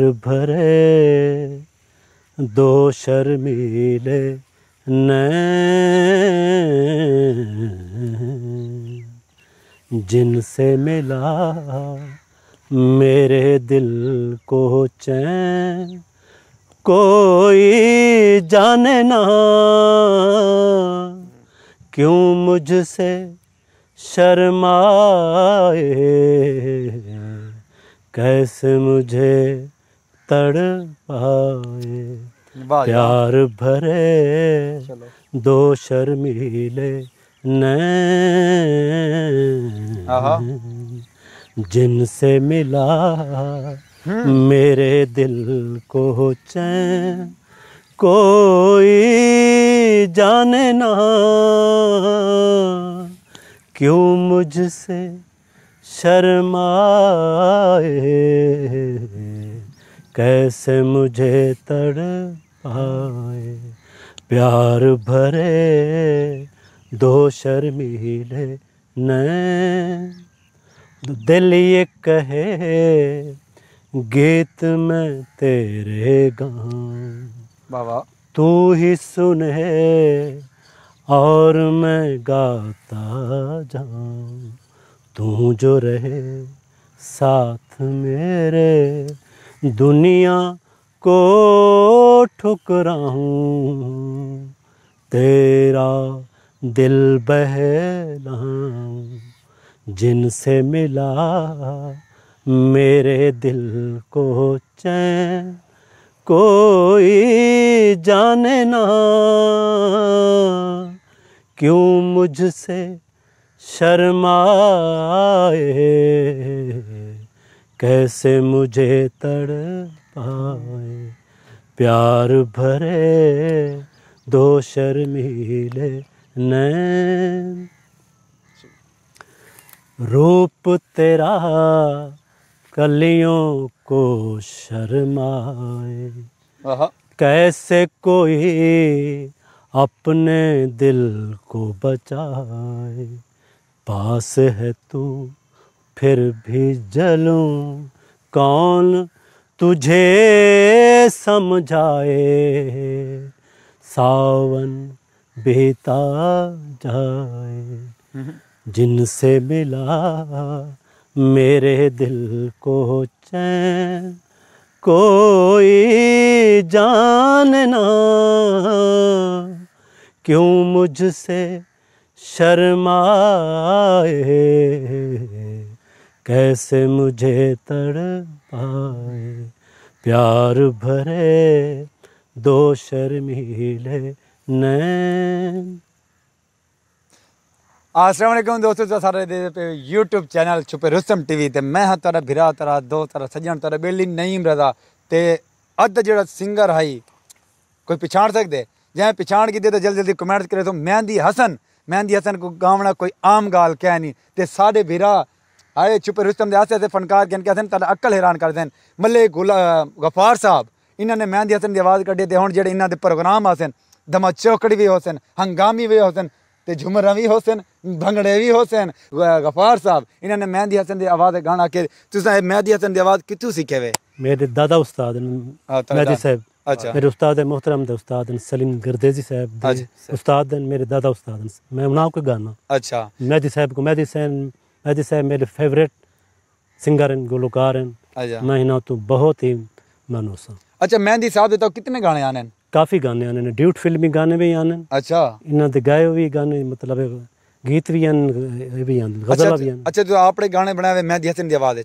भरे दो शर्मीले नैन जिनसे मिला मेरे दिल को चैन कोई जाने ना क्यों मुझसे शर्माए कैसे मुझे तड़ पाए प्यार भरे दो शर्मीले ने जिनसे मिला हम्म। मेरे दिल को चैन कोई जाने ना क्यों मुझसे शर्माए कैसे मुझे तड़ पाए प्यार भरे दो शर्मीले नैन दिल ये कहे गीत में तेरे गान बाबा तू ही सुने और मैं गाता जाऊं तू जो रहे साथ मेरे दुनिया को ठुकराऊं तेरा दिल बहलाऊं जिनसे मिला मेरे दिल को चैन कोई जाने ना क्यों मुझसे शर्माए कैसे मुझे तड़ पाए प्यार भरे दो शर्मीले नैन रूप तेरा कलियों को शर्माए कैसे कोई अपने दिल को बचाए पास है तू फिर भी जलू कौन तुझे समझाए सावन बेता जाए हम्म। जिनसे मिला मेरे दिल को चैन कोई जानना क्यों मुझसे शर्माए कैसे मुझे तड़ पाए प्यार भरे दो शर्मीले नैन ਅਸਲਾਮ ਅਲੈਕੁਮ ਦੋਸਤੋ ਤੁਸੀਂ ਸਾਰੇ ਦੇ YouTube ਚੈਨਲ ਛੁਪੇ ਰਸਮ ਟੀਵੀ ਤੇ ਮੈਂ ਹਾਂ ਤੁਹਾਡਾ ਭਰਾ ਤੁਹਾਡਾ ਦੋ ਤੁਹਾਡਾ ਸੱਜਣ ਤੁਹਾਡਾ ਬੇਲੀ ਨਈਮ ਰਜ਼ਾ ਤੇ ਅੱਧ ਜਿਹੜਾ ਸਿੰਗਰ ਹਾਈ ਕੋਈ ਪਛਾਣ ਸਕਦੇ ਜੇ ਪਛਾਣ ਕੀਤੇ ਤਾਂ ਜਲਦੀ ਜਲਦੀ ਕਮੈਂਟ ਕਰੇ ਤਾਂ ਮਹਿੰਦੀ ਹਸਨ ਮਹਿੰਦੀ ਹਸਨ ਕੋ ਗਾਵਣਾ ਕੋਈ ਆਮ ਗਾਲ ਕਹਿ ਨਹੀਂ ਤੇ ਸਾਡੇ ਭਰਾ अरे चुप रुस्तम दे ऐसे फनकार कहन कहते हैं अक्ल हैरान कर देन मल्ले गुला गफार साहब इन्होंने मेहंदी हसन की आवाज़ कड़ी तो हूँ जो इन्हों के प्रोग्राम आसन धमा चौकड़ी भी होसन हंगामी भी होसन तो झुमर भी होसन भंगड़े भी होसन गफार साहब इन्होंने मेहंदी हसन की आवाज़ गाना के तुस मेहंदी हसन की आवाज़ कितों सीखे हुए मेरे दादा उस्ताद मेहदी साहब अच्छा मेरे उस्ताद है मोहतरम दे उस्ताद हैं सलीम गर्देजी साहब अच्छा। उस्ताद हैं मेरे दादा उस्ताद हैं मैं उन्होंने गाना अच्छा मेहदी साहब को मेहदी सैन अजय साहब मेरे फेवरेट सिंगर हैं गुलकार हैं मैं इन्हों तो बहुत ही मानूस हूँ अच्छा मेहंदी साहब देता कितने गाने आने हैं काफ़ी गाने आने हैं ड्यूट फिल्मी गाने भी आने हैं अच्छा इन्हों के गाए हुए गाने मतलब गीत भी आने भी आने गजल अच्छा, भी आने अच्छा तो आपने गाने बनाए हुए मेहंदी हसन की आवाज़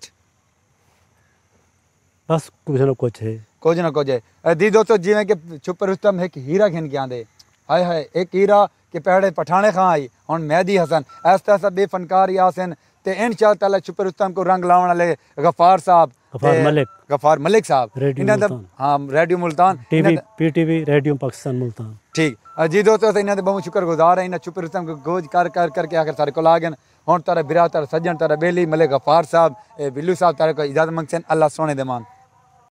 बस कुछ ना कुछ है कुछ ना कुछ है दी दोस्तों जिमें कि छुप रुस्तम एक हीरा खिन के आंदे हाय हाय एक हीरा कि पहले पठाने खां आई हूँ मेहदी हसन ऐसा ऐसा बे फनकार यासन ਤੇ ਇਨ ਸ਼ਾ ਤਾਲਾ ਛੁਪਰ ਉਸਤਾਮ ਕੋ ਰੰਗ ਲਾਉਣ ਵਾਲੇ ਗਫਾਰ ਸਾਹਿਬ ਗਫਾਰ ਮਲਿਕ ਗਫਾਰ ਮਲਿਕ ਸਾਹਿਬ ਇਹਨਾਂ ਦਾ ਹਾਂ radio Multan TV PTV radio Pakistan Multan ਠੀਕ ਜੀ ਦੋਸਤੋ ਇਹਨਾਂ ਦੇ ਬਹੁਤ ਸ਼ੁਕਰਗੁਜ਼ਾਰ ਹੈ ਇਹਨਾਂ ਛੁਪਰ ਉਸਤਾਮ ਕੋ ਗੋਜ ਕਰ ਕਰ ਕਰਕੇ ਆਖਰ ਸਾਡੇ ਕੋਲ ਆ ਗਏ ਹੁਣ ਤਾਰਾ ਬਿਰਾ ਤਾਰਾ ਸੱਜਣ ਤਾਰਾ ਬੇਲੀ ਮਲਿਕ ਗਫਾਰ ਸਾਹਿਬ ਬਿੱਲੂ ਸਾਹਿਬ ਤਾਰਾ ਕੋ ਇਜਾਜ਼ਤ ਮੰਗਸਨ ਅੱਲਾ ਸੋਹਣੇ ਦੇ ਮਾਨ